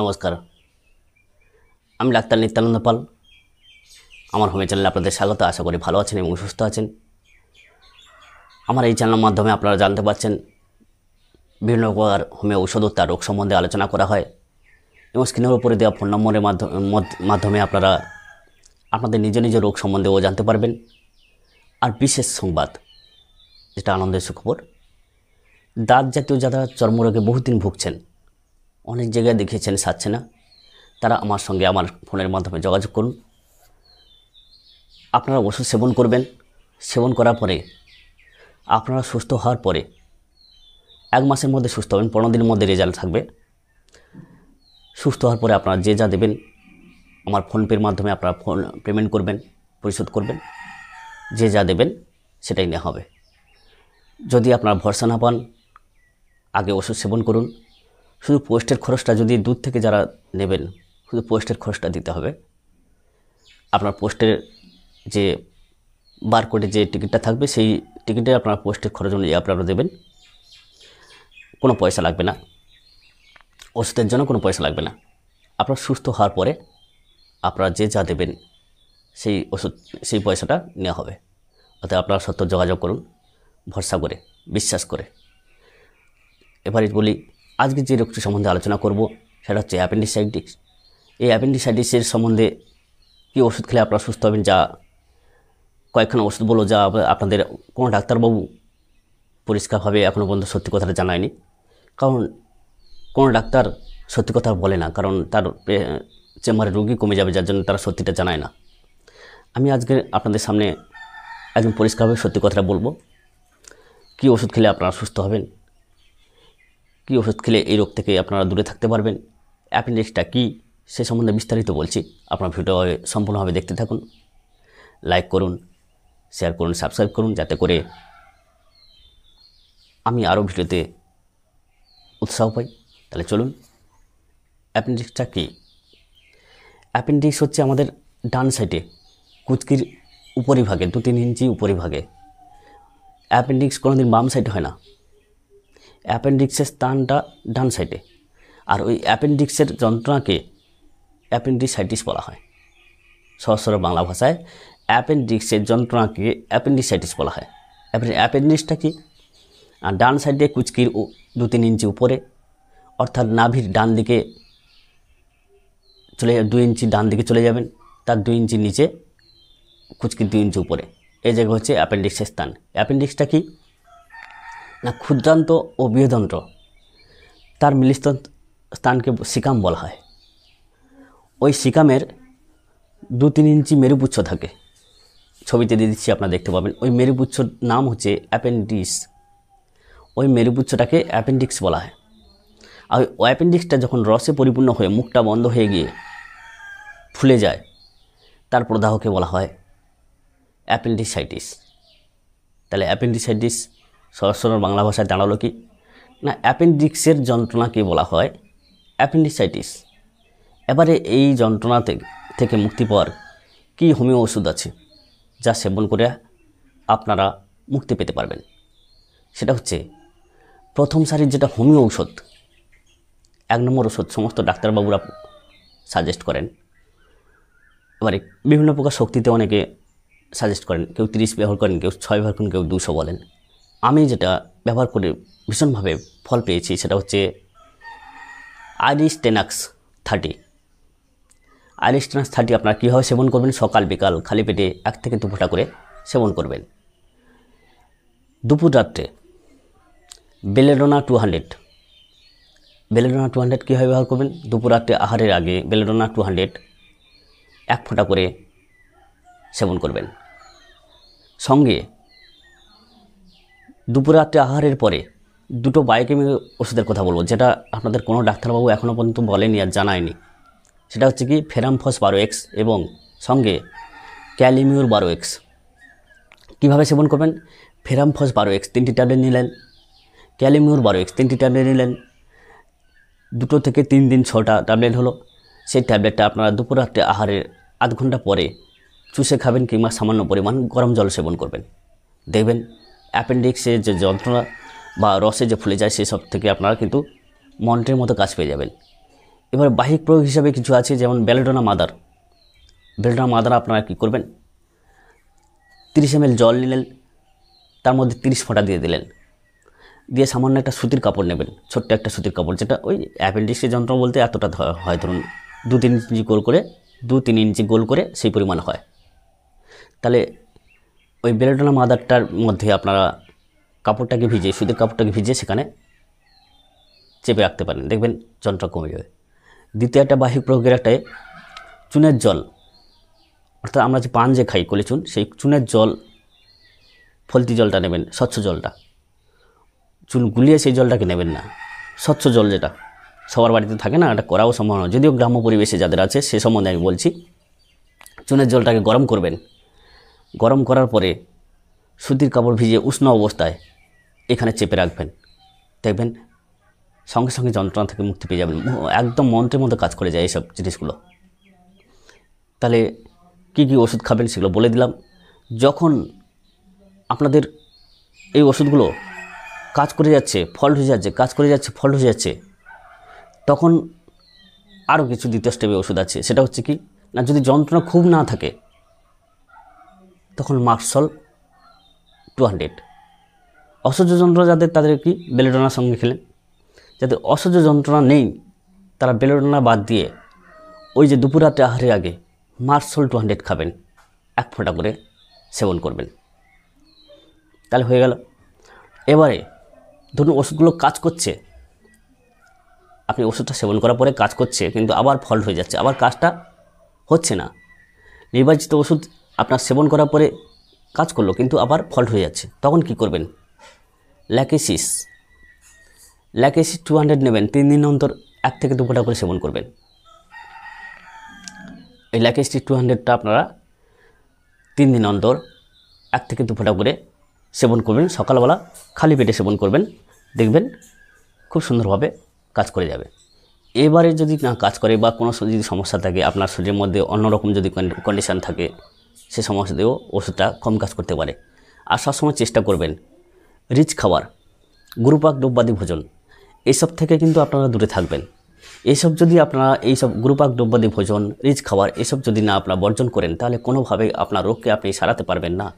নমস্কার আমি ডাক্তার নিত্যানন্দ পাল আমার হোমে চ্যানেলে আপনাদের স্বাগত আশা করি ভালো আছেন এবং সুস্থ আছেন আমার এই চ্যানেলের মাধ্যমে আপনারা জানতে পারছেন বিভিন্ন প্রকার হোমে ঔষধ তার রোগ সম্বন্ধে আলোচনা করা হয় এবং স্ক্রিনের উপরে দেওয়া ফোন নম্বরের মাধ্যমে আপনারা আপনাদের নিজ নিজ রোগ সম্বন্ধেও জানতে পারবেন আর বিশেষ সংবাদ যেটা আনন্দের সুখবর দাঁত জাতীয় যারা চর্মরোগে বহুদিন ভুগছেন অনেক জায়গায় দেখিয়েছেন সাচ্ছে না তারা আমার সঙ্গে আমার ফোনের মাধ্যমে যোগাযোগ করুন আপনারা ওষুধ সেবন করবেন সেবন করার পরে আপনারা সুস্থ হওয়ার পরে এক মাসের মধ্যে সুস্থ হবেন পনেরো দিনের মধ্যে রেজাল্ট থাকবে সুস্থ হওয়ার পরে আপনারা যে যা দেবেন আমার ফোনপের মাধ্যমে আপনারা ফোন পেমেন্ট করবেন পরিশোধ করবেন যে যা দেবেন সেটাই নেওয়া হবে যদি আপনারা ভরসা না পান আগে ওষুধ সেবন করুন শুধু পোস্টের খরচটা যদি দূর থেকে যারা নেবেন শুধু পোস্টের খরচটা দিতে হবে আপনার পোস্টের যে কোডে যে টিকিটটা থাকবে সেই টিকিটে আপনার পোস্টের খরচ অনুযায়ী আপনারা দেবেন কোনো পয়সা লাগবে না ওষুধের জন্য কোনো পয়সা লাগবে না আপনার সুস্থ হওয়ার পরে আপনারা যে যা দেবেন সেই ওষুধ সেই পয়সাটা নেওয়া হবে অর্থাৎ আপনারা সত্য যোগাযোগ করুন ভরসা করে বিশ্বাস করে এবারে বলি আজকে যে রোগটি সম্বন্ধে আলোচনা করব সেটা হচ্ছে অ্যাপেন্ডিসাইটিস এই অ্যাপেন্ডিসাইটিসের সম্বন্ধে কী ওষুধ খেলে আপনারা সুস্থ হবেন যা কয়েকখানা ওষুধ বলো যা আপনাদের কোনো ডাক্তারবাবু পরিষ্কারভাবে এখনও পর্যন্ত সত্যি কথাটা জানায়নি কারণ কোনো ডাক্তার সত্যি কথা বলে না কারণ তার চেম্বারে রুগী কমে যাবে যার জন্য তারা সত্যিটা জানায় না আমি আজকে আপনাদের সামনে একদম পরিষ্কারভাবে সত্যি কথাটা বলবো কী ওষুধ খেলে আপনারা সুস্থ হবেন কী ওষুধ খেলে এই রোগ থেকে আপনারা দূরে থাকতে পারবেন অ্যাপেন্ডিক্সটা কী সে সম্বন্ধে বিস্তারিত বলছি আপনার ভিডিও সম্পূর্ণভাবে দেখতে থাকুন লাইক করুন শেয়ার করুন সাবস্ক্রাইব করুন যাতে করে আমি আরও ভিডিওতে উৎসাহ পাই তাহলে চলুন অ্যাপেন্ডিক্সটা কী অ্যাপেন্ডিক্স হচ্ছে আমাদের ডান সাইডে কুচকির উপরিভাগে দু তিন ইঞ্চি উপরিভাগে অ্যাপেন্ডিক্স কোনোদিন বাম সাইড হয় না অ্যাপেন্ডিক্সের স্থানটা ডান সাইডে আর ওই অ্যাপেন্ডিক্সের যন্ত্রণাকে অ্যাপেন্ডিসাইটিস বলা হয় সহস্র বাংলা ভাষায় অ্যাপেন্ডিক্সের যন্ত্রণাকে অ্যাপেন্ডিসাইটিস বলা হয় অ্যাপেন্ডিক্সটা কি আর ডান সাইডে কুচকির দু তিন ইঞ্চি উপরে অর্থাৎ নাভির ডান দিকে চলে দুই ইঞ্চি ডান দিকে চলে যাবেন তার দুই ইঞ্চি নিচে কুচকির দুই ইঞ্চি উপরে এই জায়গা হচ্ছে অ্যাপেন্ডিক্সের স্থান অ্যাপেন্ডিক্সটা কি না ক্ষুদ্রান্ত ও বৃহদন্ত্র তার মিলিত স্থানকে সিকাম বলা হয় ওই সিকামের দু তিন ইঞ্চি মেরুপুচ্ছ থাকে ছবিতে দিয়ে দিচ্ছি আপনারা দেখতে পাবেন ওই মেরুপুচ্ছর নাম হচ্ছে অ্যাপেন্ডিক্স ওই মেরুপুচ্ছটাকে অ্যাপেন্ডিক্স বলা হয় আর ওই অ্যাপেন্ডিক্সটা যখন রসে পরিপূর্ণ হয়ে মুখটা বন্ধ হয়ে গিয়ে ফুলে যায় তার প্রদাহকে বলা হয় অ্যাপেন্ডিসাইটিস তাহলে অ্যাপেন্ডিসাইটিস সরাসরি বাংলা ভাষায় দাঁড়ালো কি না অ্যাপেন্ডিক্সের যন্ত্রণাকে বলা হয় অ্যাপেন্ডিসাইটিস এবারে এই যন্ত্রণা থেকে মুক্তি পাওয়ার কী হোমিও ওষুধ আছে যা সেবন করে আপনারা মুক্তি পেতে পারবেন সেটা হচ্ছে প্রথম সারির যেটা হোমিও ঔষধ এক নম্বর ওষুধ সমস্ত ডাক্তারবাবুরা সাজেস্ট করেন এবারে বিভিন্ন প্রকার শক্তিতে অনেকে সাজেস্ট করেন কেউ তিরিশ ব্যবহার করেন কেউ ছয় ব্যবহার করেন কেউ দুশো বলেন আমি যেটা ব্যবহার করে ভীষণভাবে ফল পেয়েছি সেটা হচ্ছে Iris tenax thirty Iris tenax thirty আপনারা কীভাবে সেবন করবেন সকাল বিকাল খালি পেটে এক থেকে দু ফোঁটা করে সেবন করবেন দুপুর রাত্রে belladonna two hundred belladonna two hundred কীভাবে ব্যবহার করবেন দুপুর রাত্রে আহারের আগে বেলেডোনা টু হান্ড্রেড এক ফোঁটা করে সেবন করবেন সঙ্গে দুপুররাত্রে আহারের পরে দুটো বায়োকেমিক ওষুধের কথা বলবো যেটা আপনাদের কোনো ডাক্তারবাবু এখনও পর্যন্ত বলেনি আর জানায়নি সেটা হচ্ছে কি ফেরামফস বারো এক্স এবং সঙ্গে ক্যালিমিউর বারো এক্স কীভাবে সেবন করবেন ফেরামফস বারো এক্স তিনটি ট্যাবলেট নিলেন ক্যালিমিউর বারো এক্স তিনটি ট্যাবলেট নিলেন দুটো থেকে তিন দিন ছটা ট্যাবলেট হলো সেই ট্যাবলেটটা আপনারা দুপুররাত্রে আহারের আধ ঘন্টা পরে চুষে খাবেন কিংবা সামান্য পরিমাণ গরম জল সেবন করবেন দেখবেন অ্যাপেন্ডিক্সের যে যন্ত্রণা বা রসে যে ফুলে যায় সেসব থেকে আপনারা কিন্তু মন্ত্রের মতো কাজ পেয়ে যাবেন এবার বাহিক প্রয়োগ হিসাবে কিছু আছে যেমন বেলডোনা মাদার বেলডোনা মাদার আপনারা কী করবেন তিরিশ এম জল নিলেন তার মধ্যে তিরিশ ফোঁটা দিয়ে দিলেন দিয়ে সামান্য একটা সুতির কাপড় নেবেন ছোট্ট একটা সুতির কাপড় যেটা ওই অ্যাপেন্ডিক্সের যন্ত্র বলতে এতটা হয় ধরুন দু তিন ইঞ্চি গোল করে দু তিন ইঞ্চি গোল করে সেই পরিমাণ হয় তাহলে ওই বেলেডোনা মাদারটার মধ্যে আপনারা কাপড়টাকে ভিজিয়ে সুদের কাপড়টাকে ভিজিয়ে সেখানে চেপে রাখতে পারেন দেখবেন জলটা কমে যাবে দ্বিতীয় একটা বাহিক প্রয়োগের একটা চুনের জল অর্থাৎ আমরা যে পান যে খাই কলে চুন সেই চুনের জল ফলতি জলটা নেবেন স্বচ্ছ জলটা চুন গুলিয়ে সেই জলটাকে নেবেন না স্বচ্ছ জল যেটা সবার বাড়িতে থাকে না এটা করাও সম্ভব নয় যদিও গ্রাম্য পরিবেশে যাদের আছে সে সম্বন্ধে আমি বলছি চুনের জলটাকে গরম করবেন গরম করার পরে সুতির কাপড় ভিজিয়ে উষ্ণ অবস্থায় এখানে চেপে রাখবেন দেখবেন সঙ্গে সঙ্গে যন্ত্রণা থেকে মুক্তি পেয়ে যাবেন একদম মন্ত্রের মধ্যে কাজ করে যায় এইসব জিনিসগুলো তাহলে কি কি ওষুধ খাবেন সেগুলো বলে দিলাম যখন আপনাদের এই ওষুধগুলো কাজ করে যাচ্ছে ফল হয়ে যাচ্ছে কাজ করে যাচ্ছে ফল হয়ে যাচ্ছে তখন আরও কিছু দ্বিতীয় স্টেপে ওষুধ আছে সেটা হচ্ছে কি না যদি যন্ত্রণা খুব না থাকে তখন টু হান্ড্রেড অসহ্য যন্ত্রণা যাদের তাদের কি বেলেডোনার সঙ্গে খেলেন যাদের অসহ্য যন্ত্রণা নেই তারা বেলেডোনা বাদ দিয়ে ওই যে দুপুরাতে আহারে আগে মার্সল টু হান্ড্রেড খাবেন এক ফোঁটা করে সেবন করবেন তাহলে হয়ে গেল এবারে ধরুন ওষুধগুলো কাজ করছে আপনি ওষুধটা সেবন করার পরে কাজ করছে কিন্তু আবার ফল হয়ে যাচ্ছে আবার কাজটা হচ্ছে না নির্বাচিত ওষুধ আপনার সেবন করার পরে কাজ করলো কিন্তু আবার ফল্ট হয়ে যাচ্ছে তখন কি করবেন ল্যাকেসিস ল্যাকেসিস টু হান্ড্রেড নেবেন তিন দিন অন্তর এক থেকে দু ফোঁটা করে সেবন করবেন এই ল্যাকেসটি টু হান্ড্রেডটা আপনারা তিন দিন অন্তর এক থেকে দু ফোটা করে সেবন করবেন সকালবেলা খালি পেটে সেবন করবেন দেখবেন খুব সুন্দরভাবে কাজ করে যাবে এবারে যদি না কাজ করে বা কোনো যদি সমস্যা থাকে আপনার শরীরের মধ্যে অন্যরকম যদি কন্ডিশান থাকে সে সমস্যাতেও ওষুধটা কম কাজ করতে পারে আর সবসময় চেষ্টা করবেন রিচ খাবার গুরুপাক ডোব্বাদি ভোজন এইসব থেকে কিন্তু আপনারা দূরে থাকবেন এইসব যদি আপনারা এইসব গ্রুপাক ডোব্বাদি ভোজন রিচ খাবার এসব যদি না আপনারা বর্জন করেন তাহলে কোনোভাবে আপনার রোগকে আপনি সারাতে পারবেন না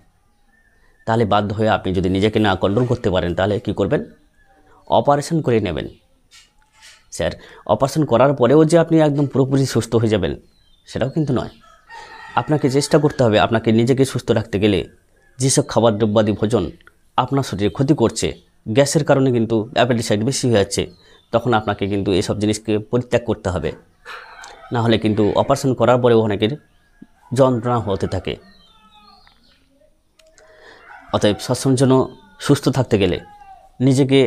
তাহলে বাধ্য হয়ে আপনি যদি নিজেকে না কন্ট্রোল করতে পারেন তাহলে কি করবেন অপারেশন করে নেবেন স্যার অপারেশন করার পরেও যে আপনি একদম পুরোপুরি সুস্থ হয়ে যাবেন সেটাও কিন্তু নয় আপনাকে চেষ্টা করতে হবে আপনাকে নিজেকে সুস্থ রাখতে গেলে যেসব খাবার দ্রব্যাদি ভোজন আপনার শরীরে ক্ষতি করছে গ্যাসের কারণে কিন্তু অ্যাপেটিসাইড বেশি হয়ে যাচ্ছে তখন আপনাকে কিন্তু এসব জিনিসকে পরিত্যাগ করতে হবে না হলে কিন্তু অপারেশন করার পরেও অনেকের যন্ত্রণা হতে থাকে অতএব সবসময় জন্য সুস্থ থাকতে গেলে নিজেকে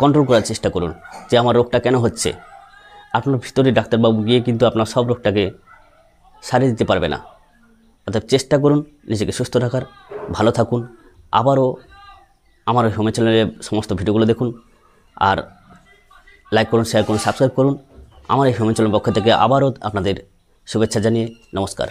কন্ট্রোল করার চেষ্টা করুন যে আমার রোগটা কেন হচ্ছে আপনার ভিতরে ডাক্তারবাবু গিয়ে কিন্তু আপনার সব রোগটাকে সারিয়ে দিতে পারবে না অর্থাৎ চেষ্টা করুন নিজেকে সুস্থ রাখার ভালো থাকুন আবারও আমার হোম চ্যানেলের সমস্ত ভিডিওগুলো দেখুন আর লাইক করুন শেয়ার করুন সাবস্ক্রাইব করুন আমার এই হোম চ্যানেলের পক্ষ থেকে আবারও আপনাদের শুভেচ্ছা জানিয়ে নমস্কার